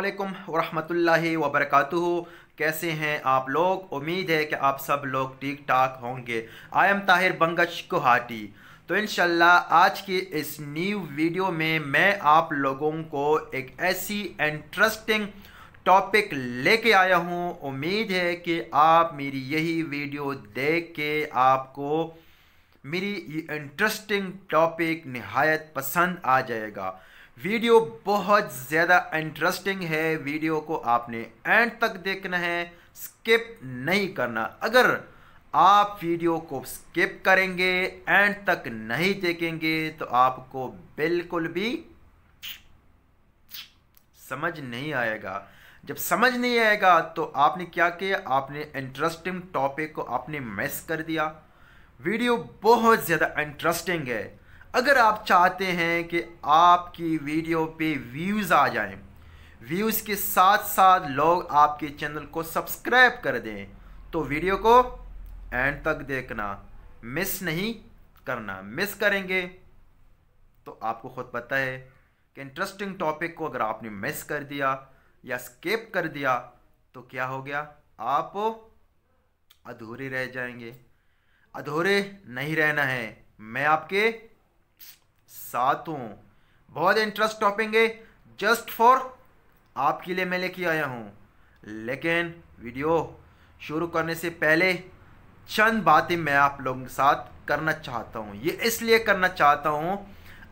अल्लाम वरहमतुल्लाहि वबरकातुहु कैसे हैं आप लोग उम्मीद है कि आप सब लोग ठीक ठाक होंगे आई एम ताहिर बंगश गुहाटी तो इन आज की इस न्यू वीडियो में मैं आप लोगों को एक ऐसी इंटरेस्टिंग टॉपिक लेके आया हूँ उम्मीद है कि आप मेरी यही वीडियो देख के आपको मेरी ये इंटरेस्टिंग टॉपिक नहायत पसंद आ जाएगा वीडियो बहुत ज़्यादा इंटरेस्टिंग है वीडियो को आपने एंड तक देखना है स्किप नहीं करना अगर आप वीडियो को स्किप करेंगे एंड तक नहीं देखेंगे तो आपको बिल्कुल भी समझ नहीं आएगा जब समझ नहीं आएगा तो आपने क्या किया आपने इंटरेस्टिंग टॉपिक को आपने मिस कर दिया वीडियो बहुत ज़्यादा इंटरेस्टिंग है अगर आप चाहते हैं कि आपकी वीडियो पे व्यूज़ आ जाएं व्यूज़ के साथ साथ लोग आपके चैनल को सब्सक्राइब कर दें तो वीडियो को एंड तक देखना मिस नहीं करना मिस करेंगे तो आपको खुद पता है कि इंटरेस्टिंग टॉपिक को अगर आपने मिस कर दिया या स्केप कर दिया तो क्या हो गया आप अधूरे रह जाएंगे अधूरे नहीं रहना है मैं आपके सातों बहुत इंटरेस्ट टॉपिंग है जस्ट फॉर आपके लिए मैं लेके आया हूँ लेकिन वीडियो शुरू करने से पहले चंद बातें मैं आप लोगों के साथ करना चाहता हूँ ये इसलिए करना चाहता हूँ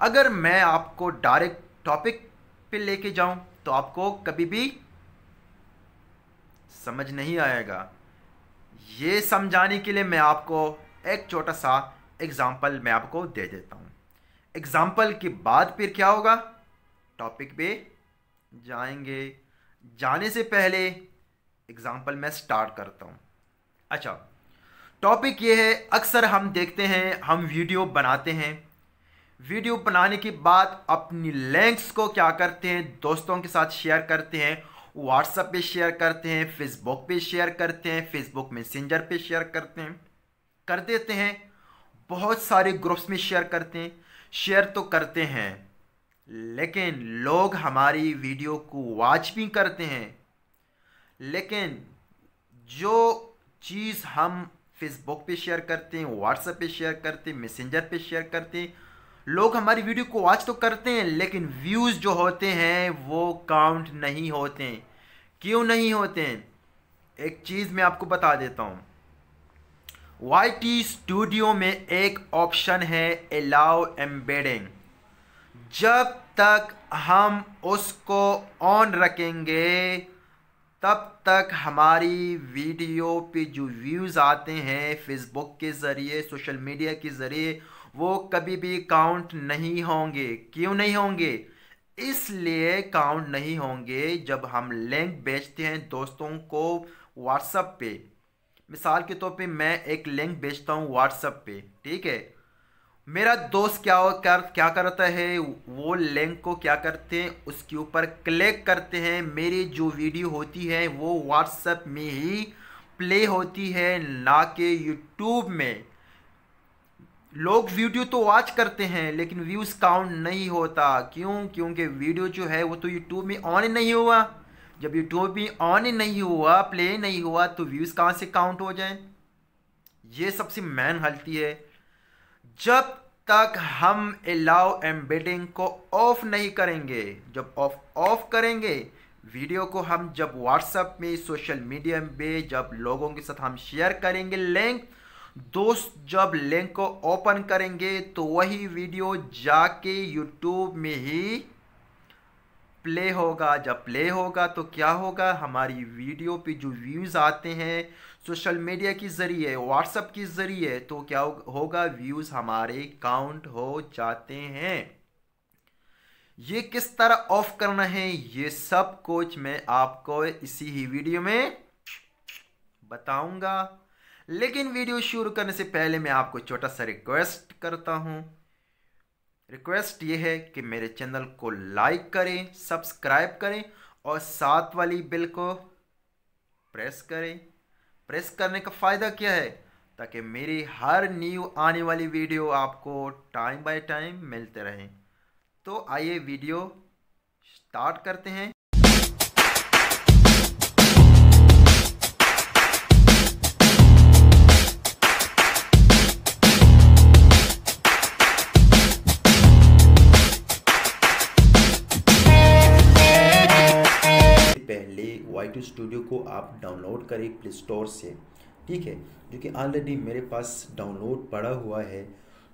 अगर मैं आपको डायरेक्ट टॉपिक पे लेके जाऊं तो आपको कभी भी समझ नहीं आएगा ये समझाने के लिए मैं आपको एक छोटा सा एग्ज़ाम्पल मैं आपको दे देता हूँ एग्जाम्पल के बाद फिर क्या होगा टॉपिक पे जाएंगे जाने से पहले एग्जाम्पल मैं स्टार्ट करता हूँ अच्छा टॉपिक ये है अक्सर हम देखते हैं हम वीडियो बनाते हैं वीडियो बनाने के बाद अपनी लिंक्स को क्या करते हैं दोस्तों के साथ शेयर करते हैं व्हाट्सएप पे शेयर करते हैं फेसबुक पे शेयर करते हैं फेसबुक मैसेंजर पे शेयर करते हैं कर देते हैं बहुत सारे ग्रुप्स में शेयर करते हैं शेयर तो करते हैं लेकिन लोग हमारी वीडियो को वॉच भी करते हैं लेकिन जो चीज़ हम फेसबुक पे शेयर करते हैं व्हाट्सएप पे शेयर करते हैं मैसेंजर पे शेयर करते हैं लोग हमारी वीडियो को वॉच तो करते हैं लेकिन व्यूज़ जो होते हैं वो काउंट नहीं होते क्यों नहीं होते एक चीज़ मैं आपको बता देता हूँ वाई टी स्टूडियो में एक ऑप्शन है अलाउ एम्बेडिंग जब तक हम उसको ऑन रखेंगे तब तक हमारी वीडियो पे जो व्यूज़ आते हैं फेसबुक के ज़रिए सोशल मीडिया के ज़रिए वो कभी भी काउंट नहीं होंगे क्यों नहीं होंगे इसलिए काउंट नहीं होंगे जब हम लिंक भेजते हैं दोस्तों को व्हाट्सएप पे मिसाल के तौर पे मैं एक लिंक भेजता हूँ व्हाट्सअप पे ठीक है मेरा दोस्त क्या कर क्या करता है वो लिंक को क्या करते हैं उसके ऊपर क्लिक करते हैं मेरी जो वीडियो होती है वो व्हाट्सएप में ही प्ले होती है ना कि यूट्यूब में लोग वीडियो तो वॉच करते हैं लेकिन व्यूज़ काउंट नहीं होता क्यों क्योंकि वीडियो जो है वो तो यूट्यूब में ऑन नहीं हुआ जब यूट्यूब भी ऑन ही नहीं हुआ प्ले नहीं हुआ तो व्यूज़ कहाँ से काउंट हो जाए ये सबसे मेन गलती है जब तक हम अलाउ एम्बेडिंग को ऑफ नहीं करेंगे जब ऑफ ऑफ करेंगे वीडियो को हम जब व्हाट्सएप में सोशल मीडिया में जब लोगों के साथ हम शेयर करेंगे लिंक दोस्त जब लिंक को ओपन करेंगे तो वही वीडियो जाके यूट्यूब में ही प्ले होगा जब प्ले होगा तो क्या होगा हमारी वीडियो पे जो व्यूज़ आते हैं सोशल मीडिया के ज़रिए व्हाट्सअप के ज़रिए तो क्या होगा व्यूज़ हमारे काउंट हो जाते हैं ये किस तरह ऑफ करना है ये सब कुछ मैं आपको इसी ही वीडियो में बताऊंगा लेकिन वीडियो शुरू करने से पहले मैं आपको छोटा सा रिक्वेस्ट करता हूँ रिक्वेस्ट ये है कि मेरे चैनल को लाइक करें सब्सक्राइब करें और साथ वाली बिल को प्रेस करें प्रेस करने का फ़ायदा क्या है ताकि मेरी हर न्यू आने वाली वीडियो आपको टाइम बाय टाइम मिलते रहें तो आइए वीडियो स्टार्ट करते हैं आई स्टूडियो को आप डाउनलोड करें प्ले स्टोर से ठीक है जो कि ऑलरेडी मेरे पास डाउनलोड पड़ा हुआ है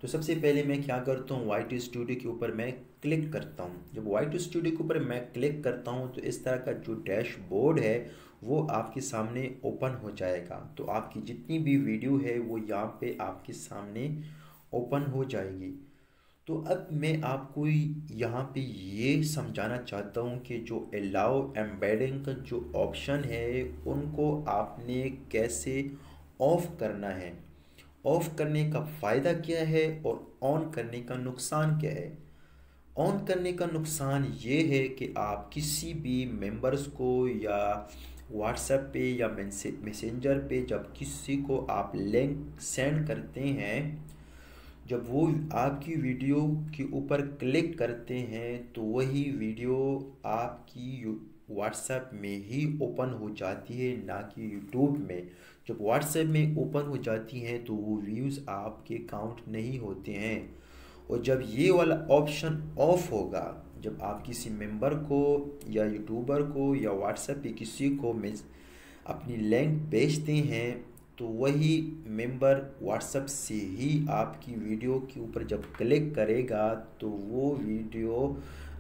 तो सबसे पहले मैं क्या करता हूँ वाई स्टूडियो के ऊपर मैं क्लिक करता हूँ जब वाई स्टूडियो के ऊपर मैं क्लिक करता हूँ तो इस तरह का जो डैशबोर्ड है वो आपके सामने ओपन हो जाएगा तो आपकी जितनी भी वीडियो है वो यहाँ पे आपके सामने ओपन हो जाएगी तो अब मैं आपको यहाँ पे ये समझाना चाहता हूँ कि जो अलाउ एम्बेडिंग का जो ऑप्शन है उनको आपने कैसे ऑफ़ करना है ऑफ़ करने का फ़ायदा क्या है और ऑन करने का नुकसान क्या है ऑन करने का नुकसान ये है कि आप किसी भी मेंबर्स को या व्हाट्सएप पे या मैसेंजर पे जब किसी को आप लिंक सेंड करते हैं जब वो आपकी वीडियो के ऊपर क्लिक करते हैं तो वही वीडियो आपकी व्हाट्सएप में ही ओपन हो जाती है ना कि यूट्यूब में जब व्हाट्सएप में ओपन हो जाती हैं तो वो व्यूज़ आपके काउंट नहीं होते हैं और जब ये वाला ऑप्शन ऑफ होगा जब आप किसी मेंबर को या यूट्यूबर को या व्हाट्सएप पे किसी को मिस अपनी लिंक भेजते हैं तो वही मेंबर व्हाट्सएप से ही आपकी वीडियो के ऊपर जब क्लिक करेगा तो वो वीडियो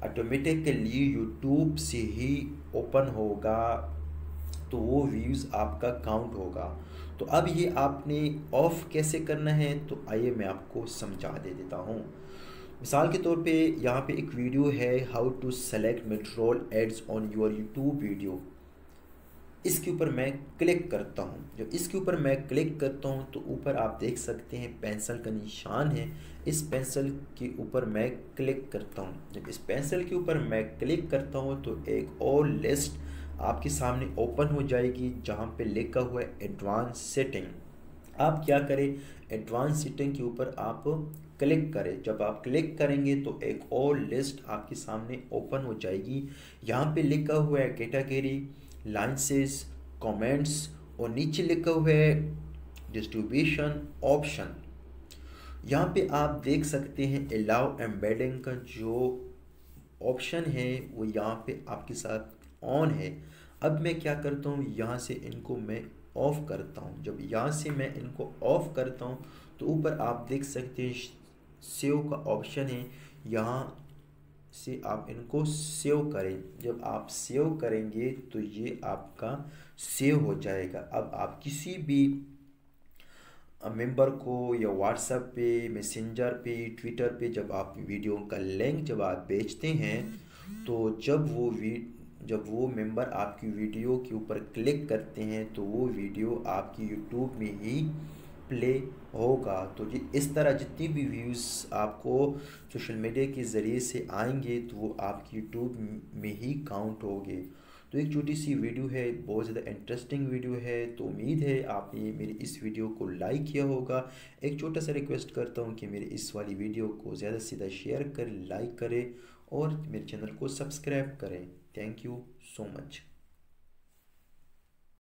ऑटोमेटिकली यूट्यूब से ही ओपन होगा तो वो व्यूज़ आपका काउंट होगा तो अब ये आपने ऑफ़ कैसे करना है तो आइए मैं आपको समझा दे देता हूँ मिसाल के तौर पे यहाँ पे एक वीडियो है how to select midroll ads on your YouTube video इसके ऊपर मैं क्लिक करता हूँ जब इसके ऊपर मैं क्लिक करता हूँ तो ऊपर आप देख सकते हैं पेंसिल का निशान है इस पेंसिल के ऊपर मैं क्लिक करता हूँ जब इस पेंसिल के ऊपर मैं क्लिक करता हूँ तो एक और लिस्ट आपके सामने ओपन हो जाएगी जहाँ पे लिखा हुआ है एडवांस सेटिंग आप क्या करें एडवांस सेटिंग के ऊपर आप क्लिक करें जब आप क्लिक करेंगे तो एक और लिस्ट आपके सामने ओपन हो जाएगी यहाँ पे लिखा हुआ है कैटेगरी लांसेस कमेंट्स और नीचे लिखा हुए है डिस्ट्रीब्यूशन ऑप्शन यहाँ पे आप देख सकते हैं अलाउ एम्बेडिंग का जो ऑप्शन है वो यहाँ पे आपके साथ ऑन है अब मैं क्या करता हूँ यहाँ से इनको मैं ऑफ़ करता हूँ जब यहाँ से मैं इनको ऑफ़ करता हूँ तो ऊपर आप देख सकते हैं सेव का ऑप्शन है यहाँ से आप इनको सेव करें जब आप सेव करेंगे तो ये आपका सेव हो जाएगा अब आप किसी भी मेंबर को या व्हाट्सएप पे मैसेंजर पे ट्विटर पे जब आप वीडियो का लिंक जब आप भेजते हैं तो जब वो वी जब वो मेंबर आपकी वीडियो के ऊपर क्लिक करते हैं तो वो वीडियो आपकी यूट्यूब में ही प्ले होगा तो ये इस तरह जितनी भी व्यूज़ आपको सोशल मीडिया के ज़रिए से आएंगे तो वो आपकी यूट्यूब में ही काउंट होंगे तो एक छोटी सी वीडियो है बहुत ज़्यादा इंटरेस्टिंग वीडियो है तो उम्मीद है आपने मेरी इस वीडियो को लाइक किया होगा एक छोटा सा रिक्वेस्ट करता हूँ कि मेरी इस वाली वीडियो को ज़्यादा से ज़्यादा शेयर करें लाइक करें और मेरे चैनल को सब्सक्राइब करें थैंक यू सो मच